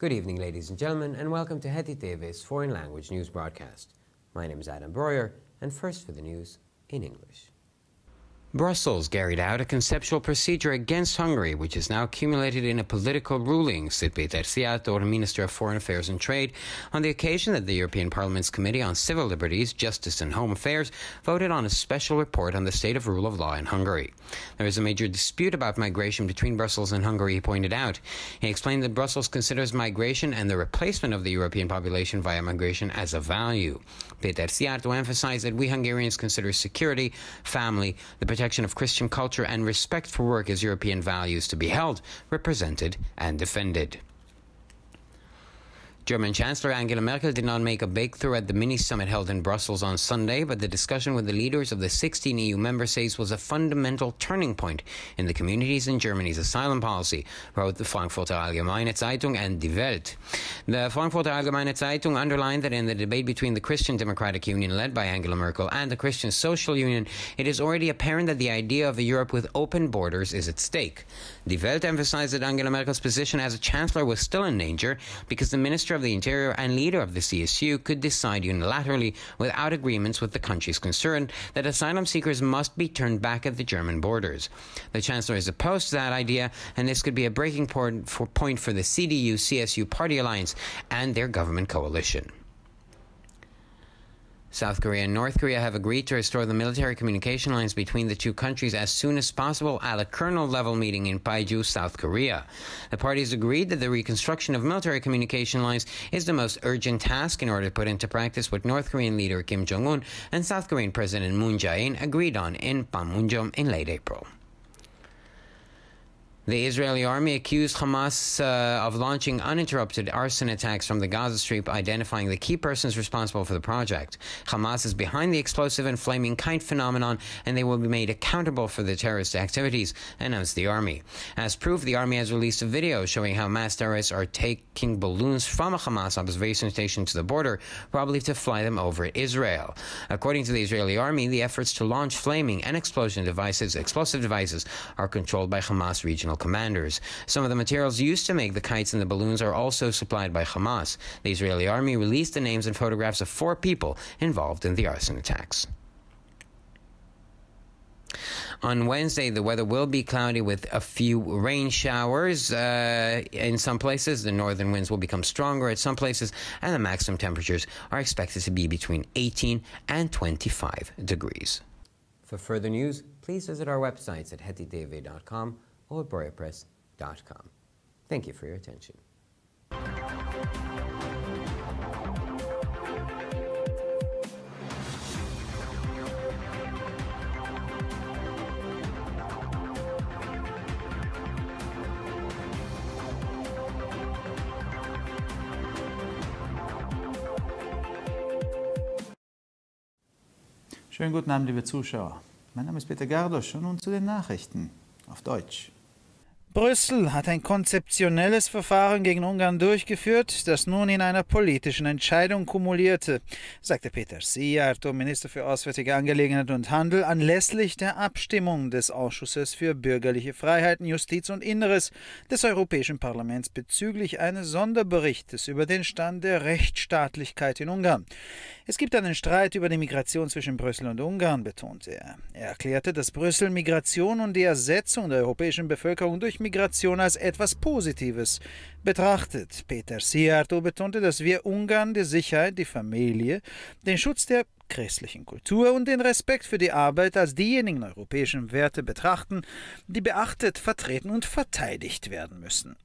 Good evening, ladies and gentlemen, and welcome to Heti TV's foreign language news broadcast. My name is Adam Breuer, and first for the news in English. Brussels carried out a conceptual procedure against Hungary, which is now accumulated in a political ruling, said Peter Siator, Minister of Foreign Affairs and Trade, on the occasion that the European Parliament's Committee on Civil Liberties, Justice and Home Affairs voted on a special report on the state of rule of law in Hungary. There is a major dispute about migration between Brussels and Hungary, he pointed out. He explained that Brussels considers migration and the replacement of the European population via migration as a value. Peter Siator emphasized that we Hungarians consider security, family, the protection protection of Christian culture and respect for work as European values to be held, represented, and defended. German Chancellor Angela Merkel did not make a breakthrough at the mini summit held in Brussels on Sunday, but the discussion with the leaders of the 16 EU member states was a fundamental turning point in the communities in Germany's asylum policy, wrote the Frankfurter Allgemeine Zeitung and Die Welt. The Frankfurter Allgemeine Zeitung underlined that in the debate between the Christian Democratic Union led by Angela Merkel and the Christian Social Union, it is already apparent that the idea of a Europe with open borders is at stake. Die Welt emphasized that Angela Merkel's position as a chancellor was still in danger because the minister of the Interior and leader of the CSU could decide unilaterally, without agreements with the countries concerned, that asylum seekers must be turned back at the German borders. The Chancellor is opposed to that idea, and this could be a breaking point for, point for the CDU CSU party alliance and their government coalition. South Korea and North Korea have agreed to restore the military communication lines between the two countries as soon as possible at a colonel level meeting in Paeju, South Korea. The parties agreed that the reconstruction of military communication lines is the most urgent task in order to put into practice what North Korean leader Kim Jong un and South Korean President Moon Jae in agreed on in Panmunjom in late April. The Israeli army accused Hamas uh, of launching uninterrupted arson attacks from the Gaza Strip, identifying the key persons responsible for the project. Hamas is behind the explosive and flaming kite phenomenon, and they will be made accountable for the terrorist activities, announced the army. As proof, the army has released a video showing how mass terrorists are taking balloons from a Hamas observation station to the border, probably to fly them over Israel. According to the Israeli army, the efforts to launch flaming and explosion devices, explosive devices, are controlled by Hamas regional commanders. Some of the materials used to make the kites and the balloons are also supplied by Hamas. The Israeli army released the names and photographs of four people involved in the arson attacks. On Wednesday, the weather will be cloudy with a few rain showers uh, in some places. The northern winds will become stronger at some places, and the maximum temperatures are expected to be between 18 and 25 degrees. For further news, please visit our websites at hetidavid.com or BroyaPress.com. Thank you for your attention. Schönen guten Abend, liebe Zuschauer. Mein Name ist Peter Gardosch und nun zu den Nachrichten auf Deutsch. Brüssel hat ein konzeptionelles Verfahren gegen Ungarn durchgeführt, das nun in einer politischen Entscheidung kumulierte, sagte Peter Sijarto, Minister für Auswärtige Angelegenheiten und Handel, anlässlich der Abstimmung des Ausschusses für bürgerliche Freiheiten, Justiz und Inneres des Europäischen Parlaments bezüglich eines Sonderberichtes über den Stand der Rechtsstaatlichkeit in Ungarn. Es gibt einen Streit über die Migration zwischen Brüssel und Ungarn, betonte er. Er erklärte, dass Brüssel Migration und die Ersetzung der europäischen Bevölkerung durch Migration als etwas Positives betrachtet. Peter Siarto betonte, dass wir Ungarn die Sicherheit, die Familie, den Schutz der christlichen Kultur und den Respekt für die Arbeit als diejenigen europäischen Werte betrachten, die beachtet, vertreten und verteidigt werden müssen.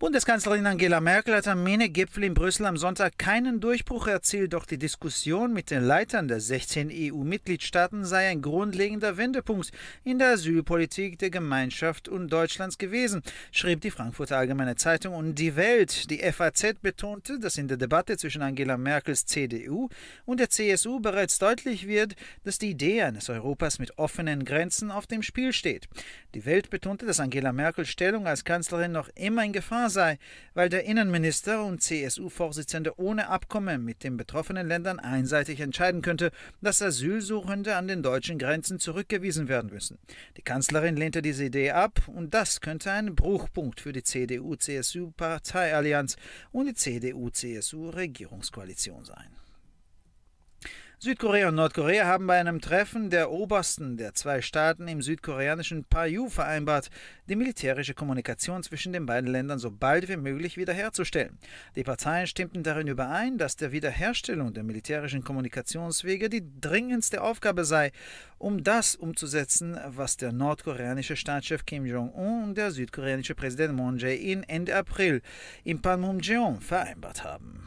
Bundeskanzlerin Angela Merkel hat am Mene-Gipfel in Brüssel am Sonntag keinen Durchbruch erzielt, doch die Diskussion mit den Leitern der 16 EU-Mitgliedstaaten sei ein grundlegender Wendepunkt in der Asylpolitik der Gemeinschaft und Deutschlands gewesen, schrieb die Frankfurter Allgemeine Zeitung und die Welt. Die FAZ betonte, dass in der Debatte zwischen Angela Merkels CDU und der CSU bereits deutlich wird, dass die Idee eines Europas mit offenen Grenzen auf dem Spiel steht. Die Welt betonte, dass Angela Merkels Stellung als Kanzlerin noch immer in Gefahr sei, weil der Innenminister und CSU-Vorsitzende ohne Abkommen mit den betroffenen Ländern einseitig entscheiden könnte, dass Asylsuchende an den deutschen Grenzen zurückgewiesen werden müssen. Die Kanzlerin lehnte diese Idee ab und das könnte ein Bruchpunkt für die CDU-CSU-Parteiallianz und die CDU-CSU-Regierungskoalition sein. Südkorea und Nordkorea haben bei einem Treffen der Obersten der zwei Staaten im südkoreanischen Paju vereinbart, die militärische Kommunikation zwischen den beiden Ländern so bald wie möglich wiederherzustellen. Die Parteien stimmten darin überein, dass der Wiederherstellung der militärischen Kommunikationswege die dringendste Aufgabe sei, um das umzusetzen, was der nordkoreanische Staatschef Kim Jong-un und der südkoreanische Präsident Moon Jae-in Ende April in Panmunjeom vereinbart haben.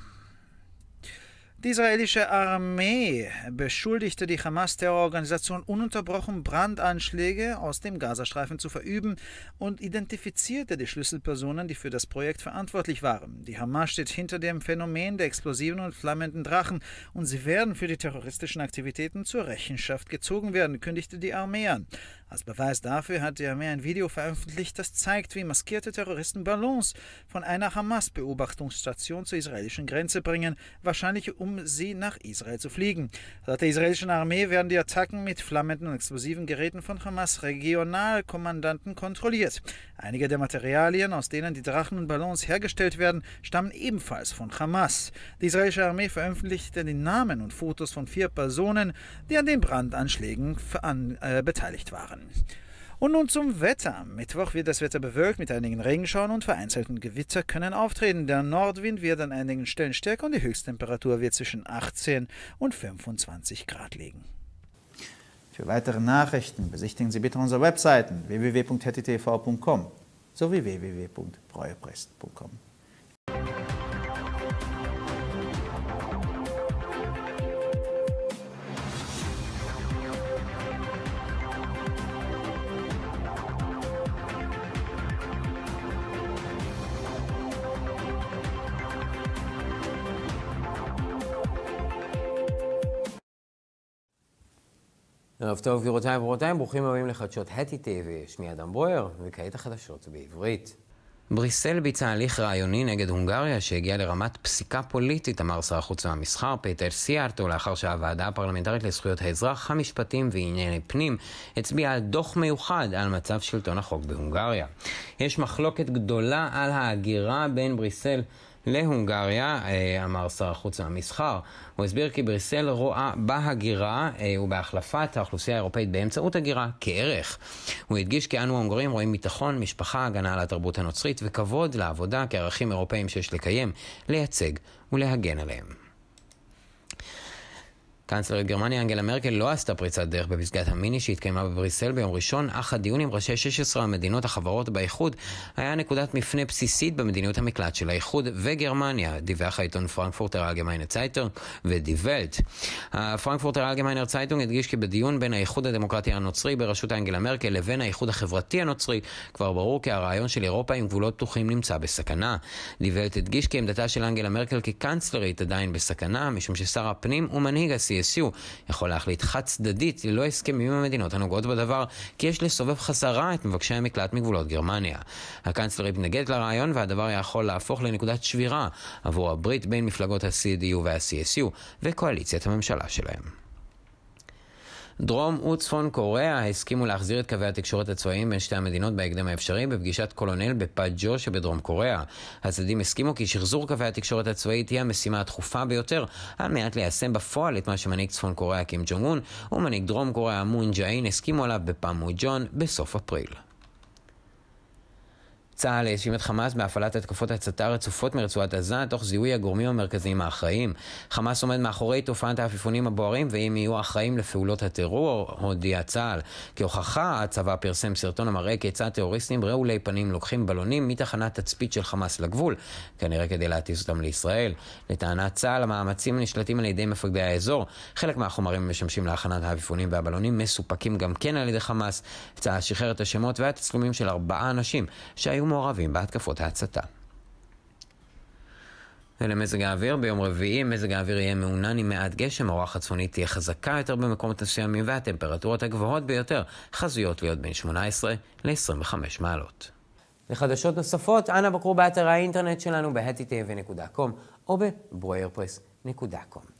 Die israelische Armee beschuldigte die Hamas-Terrororganisation ununterbrochen Brandanschläge aus dem Gazastreifen zu verüben und identifizierte die Schlüsselpersonen, die für das Projekt verantwortlich waren. Die Hamas steht hinter dem Phänomen der explosiven und flammenden Drachen und sie werden für die terroristischen Aktivitäten zur Rechenschaft gezogen werden, kündigte die Armee an. Als Beweis dafür hat die Armee ein Video veröffentlicht, das zeigt, wie maskierte Terroristen Ballons von einer Hamas-Beobachtungsstation zur israelischen Grenze bringen, wahrscheinlich um sie nach Israel zu fliegen. Laut der israelischen Armee werden die Attacken mit flammenden und explosiven Geräten von Hamas-Regionalkommandanten kontrolliert. Einige der Materialien, aus denen die Drachen und Ballons hergestellt werden, stammen ebenfalls von Hamas. Die israelische Armee veröffentlichte die Namen und Fotos von vier Personen, die an den Brandanschlägen äh, beteiligt waren. Und nun zum Wetter. Mittwoch wird das Wetter bewölkt mit einigen Regenschauern und vereinzelten Gewitter können auftreten. Der Nordwind wird an einigen Stellen stärker und die Höchsttemperatur wird zwischen 18 und 25 Grad liegen. Für weitere Nachrichten besichtigen Sie bitte unsere Webseiten www.htv.com sowie www.breuerbrest.com. ערב טוב גבירותיי וברותיי, ברוכים הבאים לחדשות הטי-TV, שמי אדם בויאר, וכעת החדשות בעברית. בריסל ביצע הליך רעיוני נגד הונגריה שהגיע לרמת פסיקה פוליטית, אמר שר החוץ והמסחר פטל סיארטו, לאחר שהוועדה הפרלמנטרית לזכויות האזרח, המשפטים וענייני פנים הצביעה על דוח מיוחד על מצב שלטון החוק בהונגריה. יש מחלוקת גדולה על ההגירה בין בריסל להונגריה, אה, אמר שר החוץ והמסחר. הוא הסביר כי בריסל רואה בהגירה אה, ובהחלפת האוכלוסייה האירופאית באמצעות הגירה כערך. הוא הדגיש כי אנו ההונגרים רואים ביטחון, משפחה, הגנה על התרבות הנוצרית וכבוד לעבודה כערכים אירופאים שיש לקיים, לייצג ולהגן עליהם. קנצלרית גרמניה אנגלה מרקל לא עשתה פריצת דרך בפסגת המיני שהתקיימה בבריסל ביום ראשון, אך הדיון עם ראשי 16 המדינות החברות באיחוד היה נקודת מפנה בסיסית במדיניות המקלט של האיחוד וגרמניה, דיווח העיתון פרנקפורטר אלגמיינר צייטר ודיוולט. ולט. הפרנקפורטר אלגמיינה צייטונג הדגיש כי בדיון בין האיחוד הדמוקרטי הנוצרי בראשות אנגלה מרקל לבין האיחוד החברתי הנוצרי כבר ברור כי הרעיון של אירופה עם גבולות פתוחים נמצא בסכנה. דיוולט הדגיש כי עמדתה של אנגלה מרקל ה-CSU יכול להחליט חד צדדית ללא הסכמים עם המדינות הנוגעות בדבר, כי יש לסובב חזרה את מבקשי המקלט מגבולות גרמניה. הקנצלר התנגד לרעיון והדבר יכול להפוך לנקודת שבירה עבור הברית בין מפלגות ה-CDU וה-CSU וקואליציית הממשלה שלהם. דרום וצפון קוריאה הסכימו להחזיר את קווי התקשורת הצבאיים בין שתי המדינות בהקדם האפשרי בפגישת קולונל בפאג'ו שבדרום קוריאה. הצדדים הסכימו כי שחזור קווי התקשורת הצבאית היא המשימה הדחופה ביותר על מנת ליישם בפועל את מה שמנהיג צפון קוריאה קים ג'ונגון ומנהיג דרום קוריאה מון ג'אין הסכימו עליו בפאמו ג'ון בסוף אפריל. צה"ל האשים את חמאס בהפעלת התקפות הצתה רצופות מרצועת עזה, תוך זיהוי הגורמים המרכזיים האחראים. חמאס עומד מאחורי תופעת העפיפונים הבוערים, ואם יהיו אחראים לפעולות הטרור, הודיע צה"ל. כהוכחה, הצבא פרסם סרטון המראה כיצד טרוריסטים רעולי פנים לוקחים בלונים מתחנת תצפית של חמאס לגבול, כנראה כדי להטיס אותם לישראל. לטענת צה"ל, המאמצים נשלטים על ידי מפקדי האזור. חלק מהחומרים המשמשים להכנת העפיפונים והבלונים מסופקים גם כן על ידי חמאס. צה"ל שחרר את השמות והתצלומים של ארבעה אנשים שהיו מעורבים בהתקפות ההצתה. ולמזג האוויר, ביום רביעי מזג האוויר יהיה מעונן עם מעט גשם, הרוח הצפונית תהיה חזקה יותר במקומות מסוימים והטמפרטורות הגבוהות ביותר חזויות להיות בין 18 ל-25 מעלות. לחדשות נוספות, אנא בקרו באתר האינטרנט שלנו ב-httv.com או בברוירפרס.com.